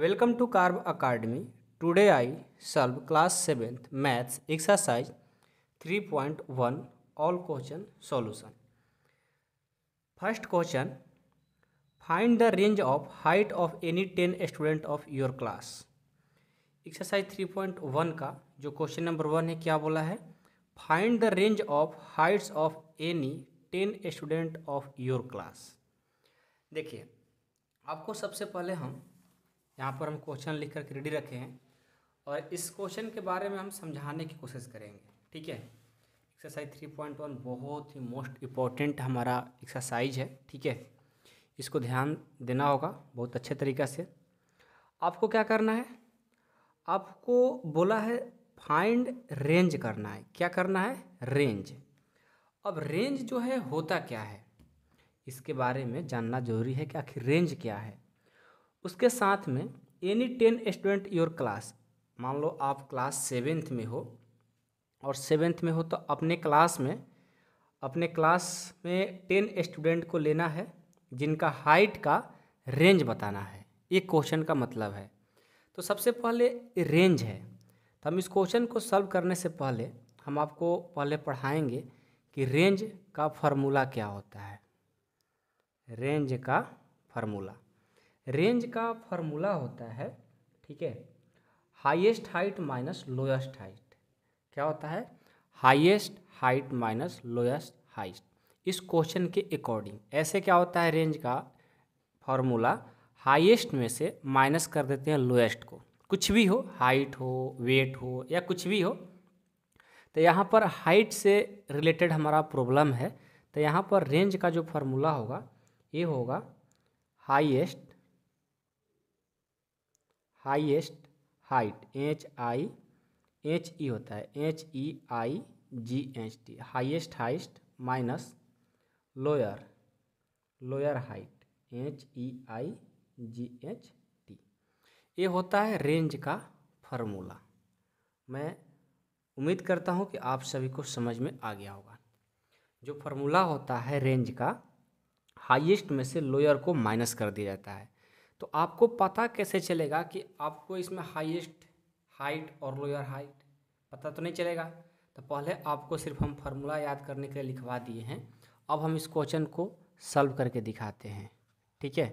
welcome to Carb Academy today I solve class seventh maths exercise three point one all question solution first question find the range of height of any ten student of your class exercise three point one का जो question number one है क्या बोला है find the range of heights of any ten student of your class देखिए आपको सबसे पहले हम यहाँ पर हम क्वेश्चन लिख कर रेडी रखे हैं और इस क्वेश्चन के बारे में हम समझाने की कोशिश करेंगे ठीक है एक्सरसाइज थ्री पॉइंट वन बहुत ही मोस्ट इम्पॉर्टेंट हमारा एक्सरसाइज है ठीक है इसको ध्यान देना होगा बहुत अच्छे तरीक़े से आपको क्या करना है आपको बोला है फाइंड रेंज करना है क्या करना है रेंज अब रेंज जो है होता क्या है इसके बारे में जानना जरूरी है कि आखिर रेंज क्या है उसके साथ में any ten student your class मान लो आप क्लास सेवेंथ में हो और सेवेंथ में हो तो अपने क्लास में अपने क्लास में टेन स्टूडेंट को लेना है जिनका हाइट का रेंज बताना है ये क्वेश्चन का मतलब है तो सबसे पहले रेंज है तो हम इस क्वेश्चन को सॉल्व करने से पहले हम आपको पहले पढ़ाएंगे कि रेंज का फार्मूला क्या होता है रेंज का फार्मूला रेंज का फॉर्मूला होता है ठीक है highest height minus lowest height क्या होता है highest height minus lowest height इस क्वेश्चन के अकॉर्डिंग ऐसे क्या होता है रेंज का फॉर्मूला हाईएस्ट में से माइनस कर देते हैं लोएस्ट को कुछ भी हो हाइट हो वेट हो या कुछ भी हो तो यहाँ पर हाइट से रिलेटेड हमारा प्रॉब्लम है तो यहाँ पर रेंज का जो फार्मूला होगा ये होगा highest highest height H I H E होता है H E I G H T highest highest minus lower lower height H E I G H T ये होता है रेंज का फर्मूला मैं उम्मीद करता हूँ कि आप सभी को समझ में आ गया होगा जो फर्मूला होता है रेंज का हाईएस्ट में से लोअर को माइनस कर दिया जाता है तो आपको पता कैसे चलेगा कि आपको इसमें हाईएस्ट हाइट और लोअर हाइट पता तो नहीं चलेगा तो पहले आपको सिर्फ हम फार्मूला याद करने के लिए लिखवा दिए हैं अब हम इस क्वेश्चन को सल्व करके दिखाते हैं ठीक है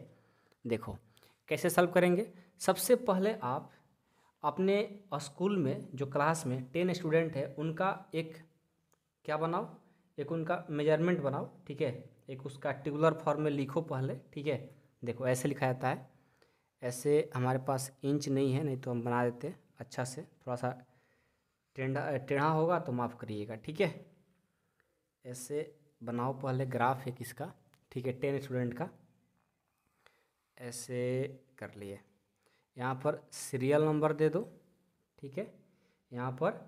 देखो कैसे सल्व करेंगे सबसे पहले आप अपने स्कूल में जो क्लास में टेन स्टूडेंट है उनका एक क्या बनाओ एक उनका मेजरमेंट बनाओ ठीक है एक उसका टिगुलर फॉर्म में लिखो पहले ठीक है देखो ऐसे लिखा जाता है ऐसे हमारे पास इंच नहीं है नहीं तो हम बना देते अच्छा से थोड़ा सा टेढ़ा टेढ़ा होगा तो माफ़ करिएगा ठीक है ऐसे बनाओ पहले ग्राफ है किसका ठीक है टेन स्टूडेंट का ऐसे कर लिए यहाँ पर सीरियल नंबर दे दो ठीक है यहाँ पर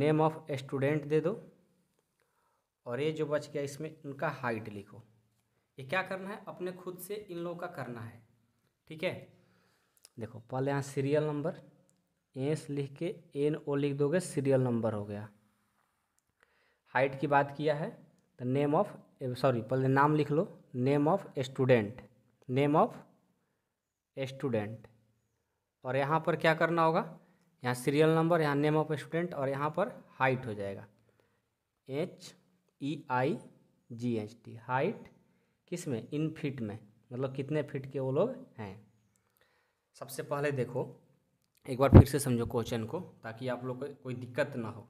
नेम ऑफ स्टूडेंट दे दो और ये जो बच गया इसमें उनका हाइट लिखो ये क्या करना है अपने खुद से इन लोगों का करना है ठीक है देखो पहले यहाँ सीरियल नंबर एस लिख के एन ओ लिख दोगे सीरियल नंबर हो गया हाइट की बात किया है तो नेम ऑफ सॉरी पहले नाम लिख लो name of student name of student और यहाँ पर क्या करना होगा यहाँ सीरियल नंबर यहाँ नेम ऑफ स्टूडेंट और यहाँ पर हाइट हो जाएगा H E I G H T height किस में इन फिट में मतलब कितने फिट के वो लोग हैं सबसे पहले देखो एक बार फिर से समझो क्वेश्चन को ताकि आप लोग को कोई दिक्कत ना हो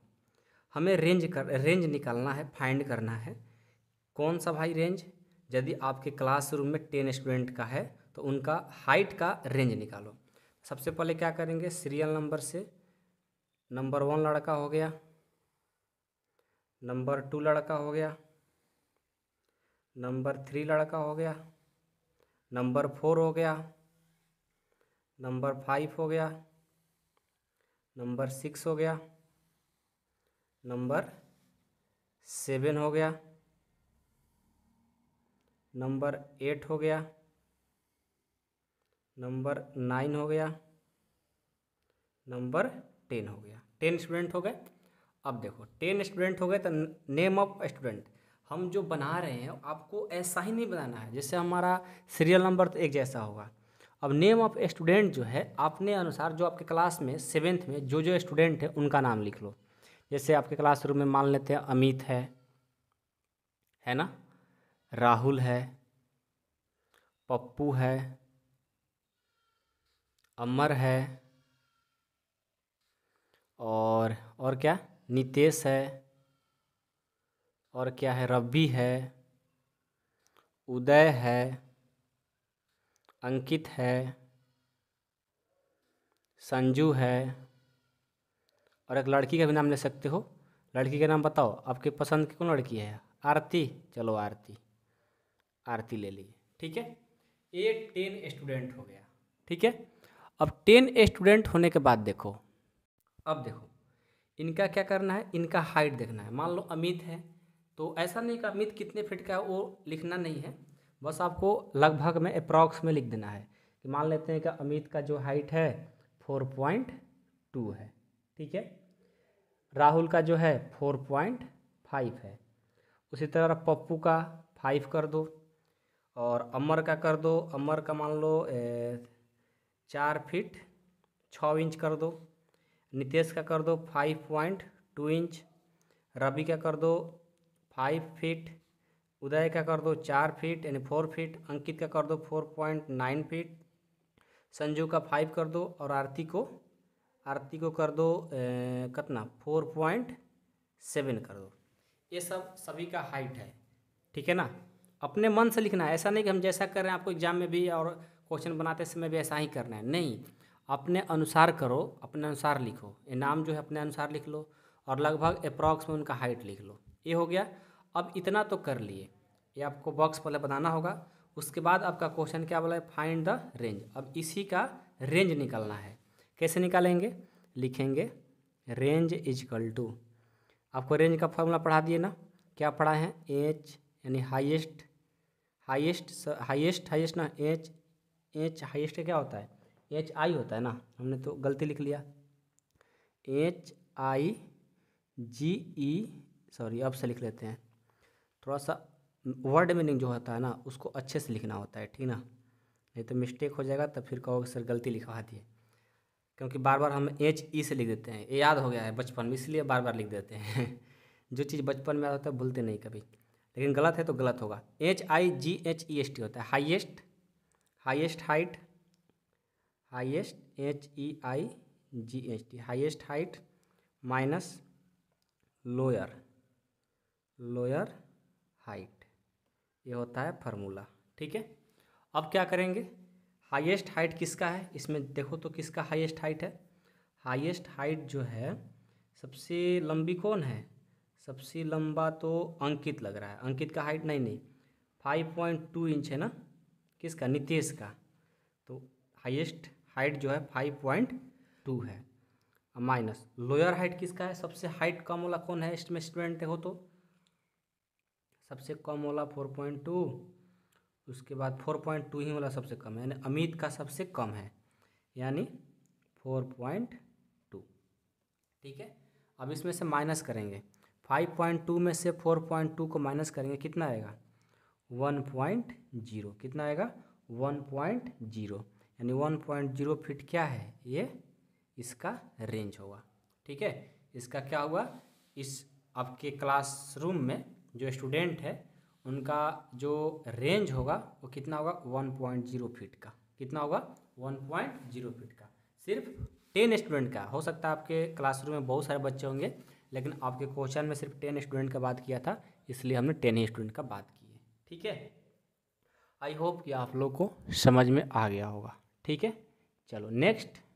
हमें रेंज कर रेंज निकालना है फाइंड करना है कौन सा भाई रेंज यदि आपके क्लासरूम में टेन स्टूडेंट का है तो उनका हाइट का रेंज निकालो सबसे पहले क्या करेंगे सीरियल नंबर से नंबर वन लड़का हो गया नंबर टू लड़का हो गया नंबर थ्री लड़का हो गया नंबर फोर हो गया नंबर फाइव हो गया नंबर सिक्स हो गया नंबर सेवन हो गया नंबर एट हो गया नंबर नाइन हो गया नंबर टेन हो गया टेन स्टूडेंट हो गए अब देखो टेन स्टूडेंट हो गए तो नेम ऑफ स्टूडेंट हम जो बना रहे हैं आपको ऐसा ही नहीं बनाना है जैसे हमारा सीरियल नंबर तो एक जैसा होगा अब नेम ऑफ स्टूडेंट जो है अपने अनुसार जो आपके क्लास में सेवेंथ में जो जो स्टूडेंट है उनका नाम लिख लो जैसे आपके क्लास रूम में मान लेते हैं अमित है है ना राहुल है पप्पू है अमर है और और क्या नितेश है और क्या है रवि है उदय है अंकित है संजू है और एक लड़की का भी नाम ले सकते हो लड़की का नाम बताओ आपके पसंद की कौन लड़की है आरती चलो आरती आरती ले लीजिए ठीक है ये टेन स्टूडेंट हो गया ठीक है अब टेन स्टूडेंट होने के बाद देखो अब देखो इनका क्या करना है इनका हाइट देखना है मान लो अमित है तो ऐसा नहीं कि अमित कितने फिट का है वो लिखना नहीं है बस आपको लगभग में अप्रॉक्स में लिख देना है कि मान लेते हैं कि अमित का जो हाइट है फोर पॉइंट टू है ठीक है राहुल का जो है फोर पॉइंट फाइव है उसी तरह पप्पू का फाइव कर दो और अमर का कर दो अमर का मान लो ए, चार फिट छः इंच कर दो नितेश का कर दो five point two inch Ravi का कर दो फाइव फिट उदय का कर दो चार फीट यानी फोर फीट अंकित का कर दो four point nine feet Sanju का फाइव कर दो और आरती को आरती को कर दो कितना फोर पॉइंट सेवन कर दो ये सब सभी का हाइट है ठीक है ना अपने मन से लिखना है ऐसा नहीं कि हम जैसा कर रहे हैं आपको एग्जाम में भी और क्वेश्चन बनाते समय भी ऐसा ही करना है नहीं अपने अनुसार करो अपने अनुसार लिखो ये नाम जो है अपने अनुसार लिख लो और लगभग अप्रॉक्स में उनका हाइट लिख लो ये हो गया अब इतना तो कर लिए ये आपको बॉक्स पहले बनाना होगा उसके बाद आपका क्वेश्चन क्या बोला है फाइंड द रेंज अब इसी का रेंज निकालना है कैसे निकालेंगे लिखेंगे रेंज इजकल टू आपको रेंज का फॉर्मूला पढ़ा दिए ना क्या पढ़ा है एच यानी हाइएस्ट हाइएस्ट हाइएस्ट हाइएस्ट ना एच एच हाइएस्ट क्या होता है एच आई होता है ना हमने तो गलती लिख लिया H I ji E sorry अब से लिख लेते हैं थोड़ा सा वर्ड मीनिंग जो होता है ना उसको अच्छे से लिखना होता है ठीक ना नहीं तो मिस्टेक हो जाएगा तब फिर कहोगे सर गलती लिखवा दिए क्योंकि बार बार हम एच ई e से लिख देते हैं ये याद हो गया है बचपन में इसलिए बार बार लिख देते हैं जो चीज़ बचपन में याद होता है भूलते नहीं कभी लेकिन गलत है तो गलत होगा H I G H E S T होता है highest highest height highest H E I G H T highest height minus lower lower height ये होता है फार्मूला ठीक है अब क्या करेंगे हाईएस्ट हाइट किसका है इसमें देखो तो किसका हाईएस्ट हाइट है हाईएस्ट हाइट जो है सबसे लंबी कौन है सबसे लंबा तो अंकित लग रहा है अंकित का हाइट नहीं नहीं फाइव पॉइंट टू इंच है ना किसका नितेश का तो हाईएस्ट हाइट जो है फाइव पॉइंट टू है माइनस लोअर हाइट किसका है सबसे हाइट कम वाला कौन है इसमें स्टूडेंट देखो तो सबसे कम वाला फोर पॉइंट टू उसके बाद फोर पॉइंट टू ही वाला सबसे कम है यानी अमित का सबसे कम है यानी फोर पॉइंट टू ठीक है अब इसमें से माइनस करेंगे फाइव पॉइंट टू में से फोर पॉइंट टू को माइनस करेंगे कितना आएगा वन पॉइंट जीरो कितना आएगा वन पॉइंट जीरो यानी वन पॉइंट जीरो फीट क्या है ये इसका रेंज होगा ठीक है इसका क्या हुआ इस आपके क्लासरूम में जो स्टूडेंट है उनका जो रेंज होगा वो कितना होगा वन पॉइंट जीरो फीट का कितना होगा वन पॉइंट जीरो फीट का सिर्फ टेन स्टूडेंट का हो सकता है आपके क्लासरूम में बहुत सारे बच्चे होंगे लेकिन आपके क्वेश्चन में सिर्फ टेन स्टूडेंट का बात किया था इसलिए हमने टेन ही स्टूडेंट का बात की है ठीक है आई होप कि आप लोग को समझ में आ गया होगा ठीक है चलो नेक्स्ट